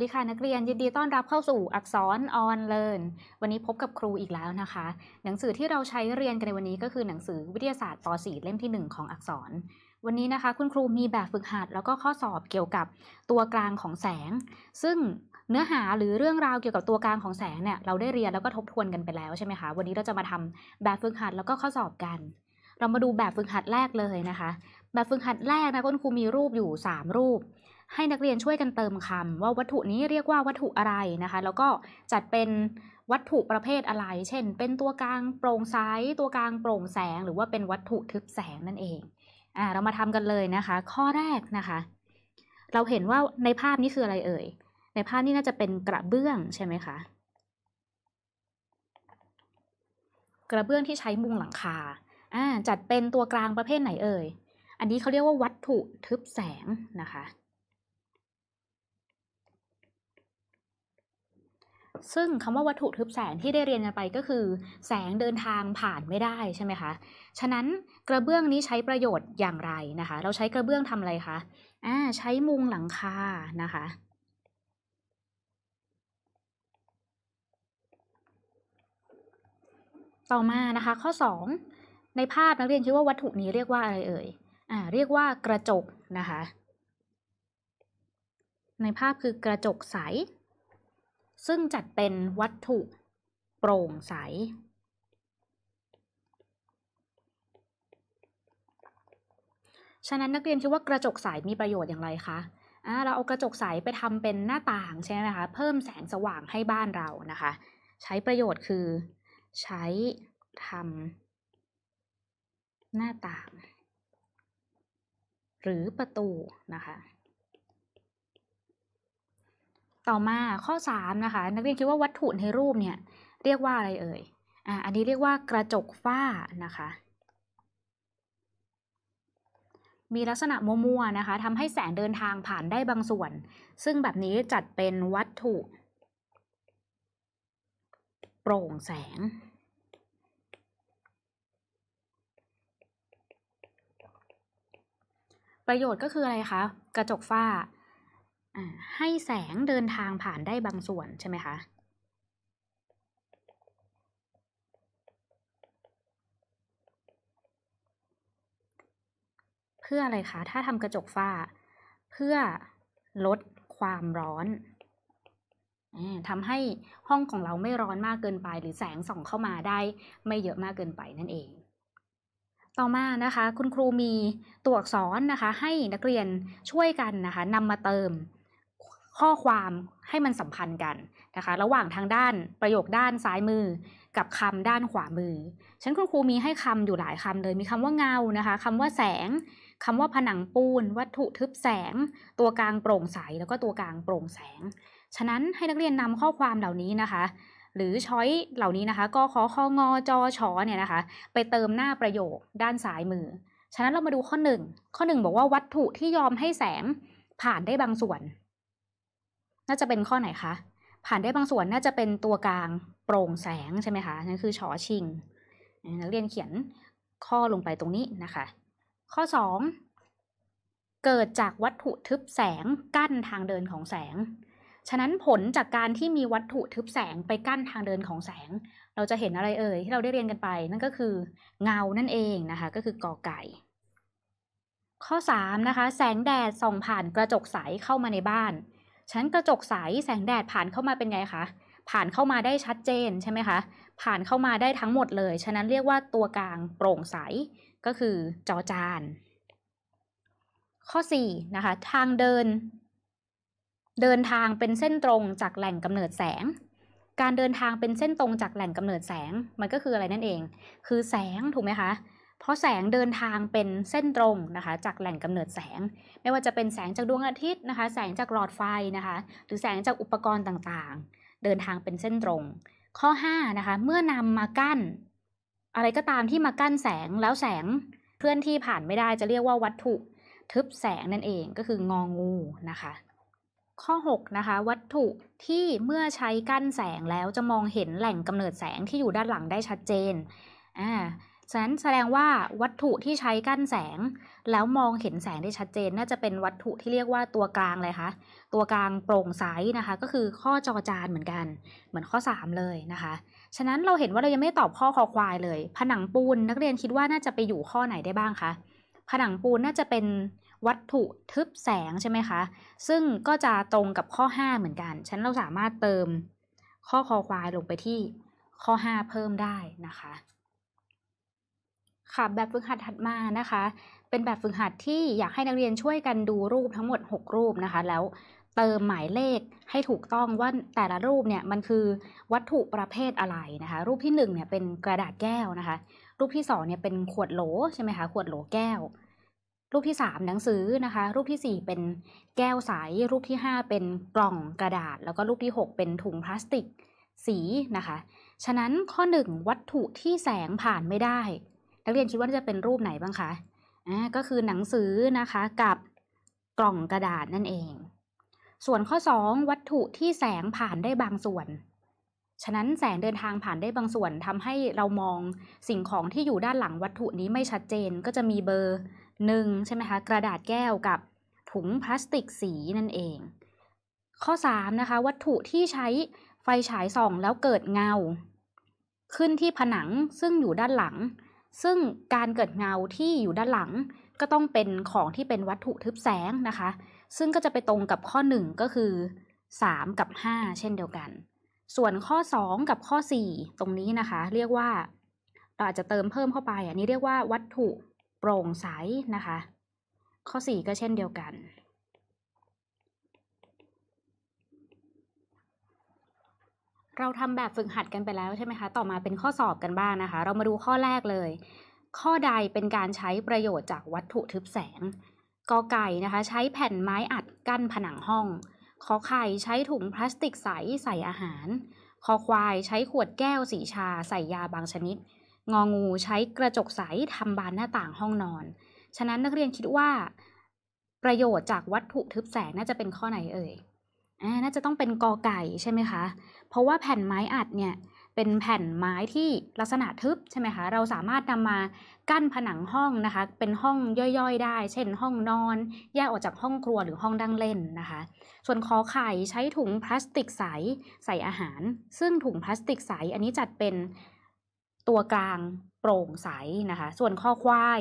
สดีค่ะนักเรียนยินดีต้อนรับเข้าสู่อักษรออนเลร์นวันนี้พบกับครูอีกแล้วนะคะ หนังสือที่เราใช้เรียนกันในวันนี้ก็คือหนังสือวิทยาศาสตร์ป .4 เล่มที่ 1 ของอักษร วันนี้นะคะคุณครูมีแบบฝึกหัดแล้วก็ข้อสอบเกี่ยวกับตัวกลางของแสง ซึ่งเนื้อหาหรือเรื่องราวเกี่ยวกับตัวกลางของแสงเนี่ยเราได้เรียนแล้วก็ทบทวนกันไปแล้วใช่ไหมคะ วันนี้เราจะมาทำแบบฝึกหัดแล้วก็ข้อสอบกัน เรามาดูแบบฝึกหัดแรกเลยนะคะ แบบฝึกหัดแรกนะคุณครูมีรูปอยู่ 3 รูปให้นักเรียนช่วยกันเติมคำว่าวัตถุนี้เรียกว่าวัตถุอะไรนะคะ แล้วก็จัดเป็นวัตถุประเภทอะไร เช่น เป็นตัวกลางโปร่งใสตัวกลางโปร่งแสง หรือว่าเป็นวัตถุทึบแสงนั่นเองอ่าเรามาทำกันเลยนะคะ ข้อแรกนะคะ เราเห็นว่าในภาพนี้คืออะไรเอ่ย ในภาพนี้น่าจะเป็นกระเบื้องใช่ไหมคะกระเบื้องที่ใช้มุงหลังคาอ่าจัดเป็นตัวกลางประเภทไหนเอ่ยอันนี้เขาเรียกว่าวัตถุทึบแสงนะคะซึ่งคำว่าวัตถุทึบแสงที่ได้เรียนกันไปก็คือ แสงเดินทางผ่านไม่ได้ใช่ไหมคะ ฉะนั้นกระเบื้องนี้ใช้ประโยชน์อย่างไรนะคะ เราใช้กระเบื้องทำอะไรคะอ่าใช้มุงหลังคานะคะ ต่อมานะคะข้อ 2ในภาพนักเรียนคิดว่าวัตถุนี้เรียกว่าอะไรเอ่ยอ่าเรียกว่ากระจกนะคะ ในภาพคือกระจกใสซึ่งจัดเป็นวัตถุโปร่งใส ฉะนั้นนักเรียนคิดว่ากระจกใสมีประโยชน์อย่างไรคะ เราเอากระจกใสไปทำเป็นหน้าต่างใช่ไหมคะ เพิ่มแสงสว่างให้บ้านเรานะคะ ใช้ประโยชน์คือ ใช้ทำหน้าต่าง หรือประตูนะคะต่อมาข้อ 3 นะคะ นักเรียนคิดว่าวัตถุในรูปเนี่ย เรียกว่าอะไรเอ่ยอ่ะอันนี้เรียกว่ากระจกฝ้านะคะ มีลักษณะมัว ๆ นะคะทำให้แสงเดินทางผ่านได้บางส่วน ซึ่งแบบนี้จัดเป็นวัตถุ โปร่งแสง ประโยชน์ก็คืออะไรคะ กระจกฝ้าให้แสงเดินทางผ่านได้บางส่วนใช่ไหมคะ เพื่ออะไรคะ ถ้าทำกระจกฝ้า เพื่อลดความร้อน ทำให้ห้องของเราไม่ร้อนมากเกินไป หรือแสงส่องเข้ามาได้ ไม่เยอะมากเกินไปนั่นเอง ต่อมานะคะ คุณครูมีตัวอักษรนะคะ ให้นักเรียนช่วยกันนะคะนำมาเติมข้อความให้มันสัมพันธ์กันนะคะ ระหว่างทางด้านประโยคด้านซ้ายมือกับคำด้านขวามือฉันคุณครูมีให้คำอยู่หลายคำเลย มีคำว่าเงานะคะคำว่าแสง คำว่าผนังปูน วัตถุทึบแสง ตัวกลางโปร่งใส แล้วก็ตัวกลางโปร่งแสง ฉะนั้นให้นักเรียนนำข้อความเหล่านี้นะคะ หรือช้อยเหล่านี้นะคะก็ขอ้องอจอชอเนี่ยนะคะไปเติมหน้าประโยคด้านซ้ายมือ ฉะนั้นเรามาดูข้อ1ข้อ 1 บอกว่าวัตถุที่ยอมให้แสงผ่านได้บางส่วนน่าจะเป็นข้อไหนคะ ผ่านได้บางส่วนน่าจะเป็นตัวกลางโปร่งแสงใช่ไหมคะ นั่นคือชอชิง นักเรียนเขียนข้อลงไปตรงนี้นะคะ ข้อ 2 เกิดจากวัตถุทึบแสงกั้นทางเดินของแสง ฉะนั้นผลจากการที่มีวัตถุทึบแสงไปกั้นทางเดินของแสง เราจะเห็นอะไรเอ่ยที่เราได้เรียนกันไป นั่นก็คือเงานั่นเองนะคะก็คือกอไก่ ข้อ3นะคะแสงแดดส่องผ่านกระจกใสเข้ามาในบ้านชั้นกระจกใสแสงแดดผ่านเข้ามาเป็นไงคะผ่านเข้ามาได้ชัดเจนใช่ไหมคะผ่านเข้ามาได้ทั้งหมดเลย ฉะนั้นเรียกว่าตัวกลางโปร่งใส ก็คือจอจาน ข้อ4นะคะ ทางเดิน เดินทางเป็นเส้นตรงจากแหล่งกำเนิดแสง การเดินทางเป็นเส้นตรงจากแหล่งกำเนิดแสงมันก็คืออะไรนั่นเอง คือแสงถูกไหมคะเพราะแสงเดินทางเป็นเส้นตรงนะคะ จากแหล่งกำเนิดแสง ไม่ว่าจะเป็นแสงจากดวงอาทิตย์นะคะ แสงจากหลอดไฟนะคะ หรือแสงจากอุปกรณ์ต่างๆ เดินทางเป็นเส้นตรง ข้อ5นะคะ เมื่อนำมากั้นอะไรก็ตามที่มากั้นแสงแล้วแสงเคลื่อนที่ผ่านไม่ได้จะเรียกว่าวัตถุ ทึบแสงนั่นเองก็คืององงูนะคะ ข้อ6นะคะ วัตถุที่เมื่อใช้กั้นแสงแล้วจะมองเห็นแหล่งกำเนิดแสงที่อยู่ด้านหลังได้ชัดเจนอ่าฉะนั้นแสดงว่าวัตถุที่ใช้กั้นแสง แล้วมองเห็นแสงได้ชัดเจน น่าจะเป็นวัตถุที่เรียกว่าตัวกลางเลยคะตัวกลางโปร่งใสนะคะ ก็คือข้อจอจานเหมือนกัน เหมือนข้อ 3 เลยนะคะฉะนั้นเราเห็นว่าเรายังไม่ตอบข้อคอควายเลย ผนังปูน นักเรียนคิดว่าน่าจะไปอยู่ข้อไหนได้บ้างคะผนังปูนน่าจะเป็นวัตถุทึบแสงใช่ไหมคะซึ่งก็จะตรงกับข้อ5เหมือนกันฉะนั้นเราสามารถเติมข้อคอควายลงไปที่ข้อ5เพิ่มได้นะคะค่ะแบบฝึกหัดถัดมานะคะ เป็นแบบฝึกหัดที่อยากให้นักเรียนช่วยกันดูรูปทั้งหมด 6 รูปนะคะ แล้วเติมหมายเลขให้ถูกต้องว่าแต่ละรูปเนี่ยมันคือวัตถุประเภทอะไรนะคะ รูปที่ 1เนี่ยเป็นกระดาษแก้วนะคะ รูปที่2เนี่ยเป็นขวดโหลใช่ไหมคะขวดโหลแก้ว รูปที่3หนังสือนะคะ รูปที่4เป็นแก้วใส รูปที่5เป็นกล่องกระดาษ แล้วก็รูปที่ 6 เป็นถุงพลาสติก สีนะคะ ฉะนั้นข้อ 1 วัตถุที่แสงผ่านไม่ได้นักเรียนคิดว่าจะเป็นรูปไหนบ้างคะ อ่า ก็คือหนังสือนะคะกับกล่องกระดาษนั่นเอง ส่วนข้อ2วัตถุที่แสงผ่านได้บางส่วน ฉะนั้นแสงเดินทางผ่านได้บางส่วน ทำให้เรามองสิ่งของที่อยู่ด้านหลัง วัตถุนี้ไม่ชัดเจนก็จะมีเบอร์หนึ่งใช่ไหมคะกระดาษแก้วกับถุงพลาสติกสีนั่นเอง ข้อ3นะคะ วัตถุที่ใช้ไฟฉายส่องแล้วเกิดเงา ขึ้นที่ผนังซึ่งอยู่ด้านหลังซึ่งการเกิดเงาที่อยู่ด้านหลังก็ต้องเป็นของที่เป็นวัตถุทึบแสงนะคะ ซึ่งก็จะไปตรงกับข้อ 1 ก็คือ 3 กับ 5 เช่นเดียวกัน ส่วนข้อ 2 กับข้อ 4 ตรงนี้นะคะ เรียกว่า เราอาจจะเติมเพิ่มเข้าไปอันนี้เรียกว่าวัตถุโปร่งใสนะคะ ข้อ 4 ก็เช่นเดียวกันเราทำแบบฝึกหัดกันไปแล้วใช่ไหมคะ ต่อมาเป็นข้อสอบกันบ้างนะคะ เรามาดูข้อแรกเลย ข้อใดเป็นการใช้ประโยชน์จากวัตถุทึบแสงกอไก่นะคะใช้แผ่นไม้อัดกั้นผนังห้องขอไข่ใช้ถุงพลาสติกใสใส่อาหารขอควายใช้ขวดแก้วสีชาใส่ยาบางชนิด งองูใช้กระจกใสทำบานหน้าต่างห้องนอน ฉะนั้นนักเรียนคิดว่าประโยชน์จากวัตถุทึบแสงน่าจะเป็นข้อไหนเอ่ยน่าจะต้องเป็นกอไก่ใช่ไหมคะ เพราะว่าแผ่นไม้อัดเนี่ยเป็นแผ่นไม้ที่ลักษณะทึบใช่ไหมคะ เราสามารถนำมากั้นผนังห้องนะคะ เป็นห้องย่อยๆได้ เช่นห้องนอนแยกออกจากห้องครัวหรือห้องดังเล่นนะคะ ส่วนขอไข่ใช้ถุงพลาสติกใส ใส่อาหาร ซึ่งถุงพลาสติกใสอันนี้จัดเป็นตัวกลางโปร่งใสนะคะ ส่วนข้อควาย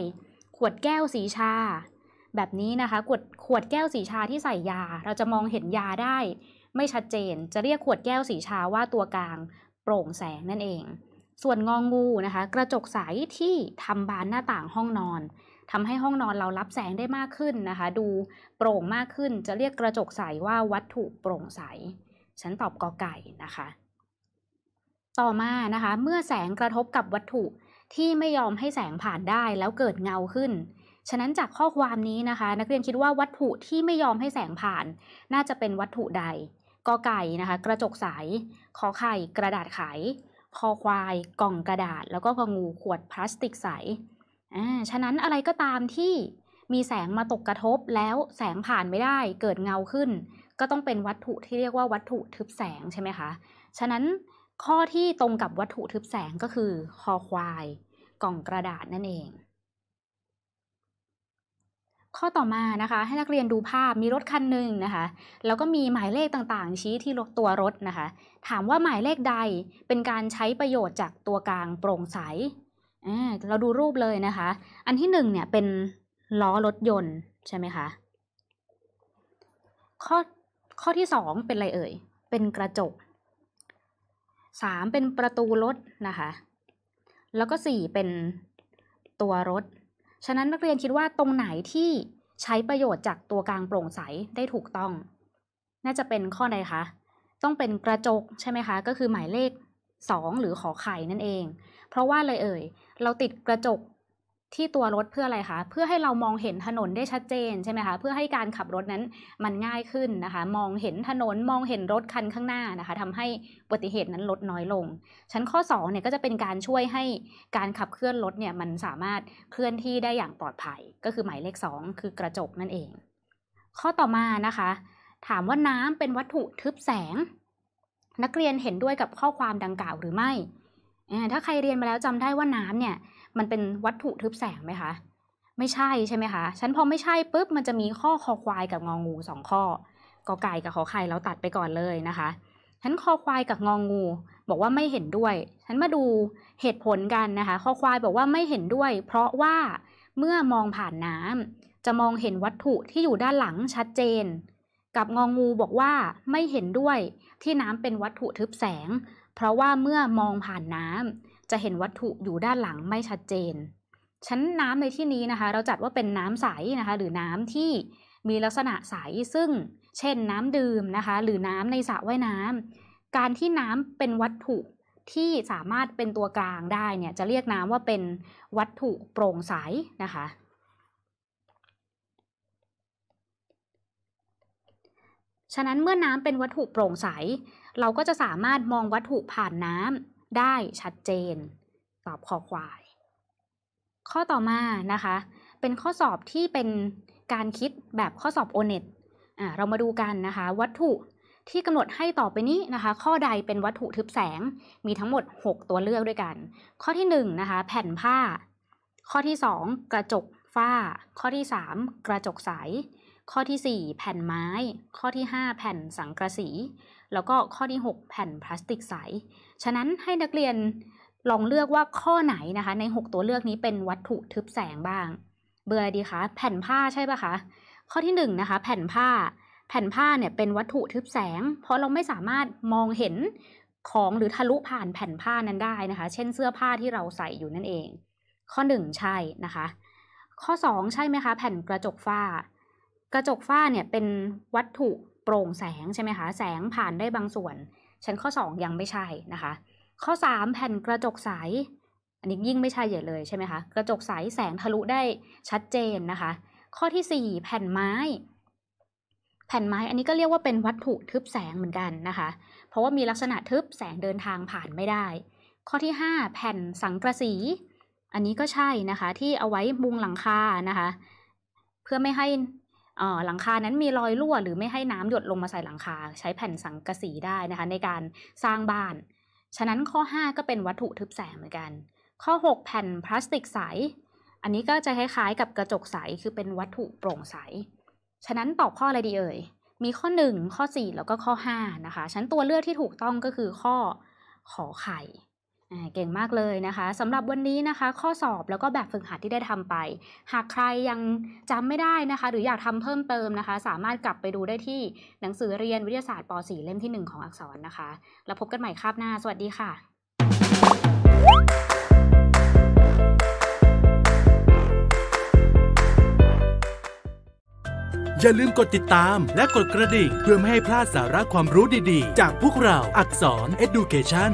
ขวดแก้วสีชาแบบนี้นะคะขวดขวดแก้วสีชาที่ใส่ยา เราจะมองเห็นยาได้ ไม่ชัดเจนจะเรียกขวดแก้วสีชาว่าตัวกลาง โปร่งแสงนั่นเอง ส่วนงองงู นะคะ กระจกใสที่ทำบานหน้าต่างห้องนอน ทำให้ห้องนอนเรารับแสงได้มากขึ้นนะคะ ดูโปร่งมากขึ้นจะเรียกกระจกใสว่าวัตถุโปร่งใสฉันตอบกอไก่นะคะ ต่อมานะคะเมื่อแสงกระทบกับวัตถุที่ไม่ยอมให้แสงผ่านได้แล้วเกิดเงาขึ้นฉะนั้นจากข้อความนี้นะคะ นักเรียนคิดว่าวัตถุที่ไม่ยอมให้แสงผ่าน น่าจะเป็นวัตถุใดกอไก่นะคะกระจกใสขอไข่กระดาษไขคอควายกล่องกระดาษ แล้วก็กะงูขวดพลาสติกใสอ่าฉะนั้นอะไรก็ตามที่มีแสงมาตกกระทบแล้วแสงผ่านไม่ได้เกิดเงาขึ้น ก็ต้องเป็นวัตถุที่เรียกว่าวัตถุทึบแสงใช่ไหมคะฉะนั้นข้อที่ตรงกับวัตถุทึบแสงก็คือคอควาย กล่องกระดาษนั่นเองข้อต่อมานะคะให้นักเรียนดูภาพมีรถคันหนึ่งนะคะแล้วก็มีหมายเลขต่างๆ ชี้ที่ตัวรถนะคะ ถามว่าหมายเลขใดเป็นการใช้ประโยชน์จากตัวกลางโปร่งใส เราดูรูปเลยนะคะ อันที่หนึ่งเนี่ยเป็นล้อรถยนต์ใช่ไหมคะข้อข้อที่สองเป็นอะไรเอ่ยเป็นกระจกสามเป็นประตูรถนะคะ แล้วก็สี่เป็นตัวรถฉะนั้นนักเรียนคิดว่าตรงไหนที่ใช้ประโยชน์จากตัวกลางโปร่งใสได้ถูกต้อง น่าจะเป็นข้อใดคะต้องเป็นกระจกใช่ไหมคะ ก็คือหมายเลข 2 หรือขอไข่นั่นเอง เพราะว่าเลยเอ่ย เราติดกระจกที่ตัวรถเพื่ออะไรคะ เพื่อให้เรามองเห็นถนนได้ชัดเจนใช่ไหมคะ เพื่อให้การขับรถนั้นมันง่ายขึ้นนะคะ มองเห็นถนน มองเห็นรถคันข้างหน้านะคะทำให้อุบัติเหตุนั้นลดน้อยลง ชั้นข้อ2เนี่ยก็จะเป็นการช่วยให้การขับเคลื่อนรถเนี่ย มันสามารถเคลื่อนที่ได้อย่างปลอดภัย ก็คือหมายเลข2คือกระจกนั่นเอง ข้อต่อมานะคะ ถามว่าน้ำเป็นวัตถุทึบแสง นักเรียนเห็นด้วยกับข้อความดังกล่าวหรือไม่ ถ้าใครเรียนมาแล้วจำได้ว่าน้ำเนี่ยมันเป็นวัตถุทึบแสงไหมคะ ไม่ใช่ใช่ไหมคะ ฉันพอไม่ใช่ปุ๊บมันจะมีข้อคอควายกับงองูสองข้อกอไก่กับขอไข่เราตัดไปก่อนเลยนะคะ ฉันคอควายกับงองู บอกว่าไม่เห็นด้วย ฉันมาดูเหตุผลกันนะคะคอควายบอกว่าไม่เห็นด้วย เพราะว่าเมื่อมองผ่านน้ำ จะมองเห็นวัตถุที่อยู่ด้านหลังชัดเจน กับงองูบอกว่าไม่เห็นด้วยที่น้ำเป็นวัตถุทึบแสง เพราะว่าเมื่อมองผ่านน้ำจะเห็นวัตถุอยู่ด้านหลังไม่ชัดเจน ชั้นน้ำในที่นี้นะคะ เราจัดว่าเป็นน้ำใสนะคะหรือน้ำที่มีลักษณะใสซึ่งเช่นน้ำดื่มนะคะ หรือน้ำในสระว่ายน้ำการที่น้ำเป็นวัตถุที่สามารถเป็นตัวกลางได้เนี่ยจะเรียกน้ำว่าเป็นวัตถุโปร่งใส นะคะ ฉะนั้นเมื่อน้ำเป็นวัตถุโปร่งใส เราก็จะสามารถมองวัตถุผ่านน้ำได้ชัดเจน ตอบคอควายข้อต่อมานะคะ เป็นข้อสอบที่เป็นการคิดแบบข้อสอบโอเน็ตเรามาดูกันนะคะ วัตถุที่กำหนดให้ต่อไปนี้นะคะ ข้อใดเป็นวัตถุทึบแสง มีทั้งหมด6ตัวเลือกด้วยกัน ข้อที่1นนะคะ แผ่นผ้า ข้อที่ 2 กระจกฝ้า ข้อที่ 3 กระจกใส ข้อที่ 4 แผ่นไม้ ข้อที่ 5 แผ่นสังกะสีแล้วก็ข้อที่ 6 แผ่นพลาสติกใส ฉะนั้นให้นักเรียนลองเลือกว่าข้อไหนนะคะ ใน 6 ตัวเลือกนี้เป็นวัตถุทึบแสงบ้าง เบื่อดีคะแผ่นผ้าใช่ปะคะ ข้อที่1นนะคะ แผ่นผ้าแผ่นผ้าเนี่ยเป็นวัตถุทึบแสง เพราะเราไม่สามารถมองเห็นของหรือทะลุผ่านแผ่นผ้านั้นได้นะคะ เช่นเสื้อผ้าที่เราใส่อยู่นั่นเอง ข้อ1ใช่นะคะข้อ2ใช่ไหมคะแผ่นกระจกฝ้า กระจกฝ้าเนี่ยเป็นวัตถุโปร่งแสงใช่ไหมคะแสงผ่านได้บางส่วนชั้นข้อ2ยังไม่ใช่นะคะ ข้อ3แผ่นกระจกใสอันนี้ยิ่งไม่ใช่ใหญ่เลยใช่ไหมคะกระจกใสแสงทะลุได้ชัดเจนนะคะ ข้อที่4แผ่นไม้ แผ่นไม้อันนี้ก็เรียกว่าเป็นวัตถุทึบแสงเหมือนกันนะคะ เพราะว่ามีลักษณะทึบแสงเดินทางผ่านไม่ได้ ข้อที่5แผ่นสังกะสี อันนี้ก็ใช่นะคะ ที่เอาไว้มุงหลังคานะคะ เพื่อไม่ให้หลังคานั้นมีรอยรั่ว หรือไม่ให้น้ำหยดลงมาใส่หลังคา ใช้แผ่นสังกะสีได้นะคะในการสร้างบ้าน ฉะนั้นข้อ 5 ก็เป็นวัตถุทึบแสงเหมือนกัน ข้อ 6 แผ่นพลาสติกใส อันนี้ก็จะคล้ายๆ กับกระจกใสคือเป็นวัตถุโปร่งใส ฉะนั้นตอบข้ออะไรดีเอ่ยมีข้อ 1 ข้อ 4 แล้วก็ข้อ5นะคะฉั้นตัวเลือกที่ถูกต้องก็คือข้อขอไข่เก่งมากเลยนะคะสำหรับวันนี้นะคะ ข้อสอบแล้วก็แบบฝึกหัดที่ได้ทำไป หากใครยังจำไม่ได้นะคะ หรืออยากทำเพิ่มเติมนะคะ สามารถกลับไปดูได้ที่หนังสือเรียนวิทยาศาสตร์ป .4 เล่มที่ 1 ของอักษรนะคะ แล้วพบกันใหม่คราบหน้า สวัสดีค่ะ อย่าลืมกดติดตามและกดกระดิ่งเพื่อไม่ให้พลาดสาระความรู้ดีๆ จากพวกเราอักษร Education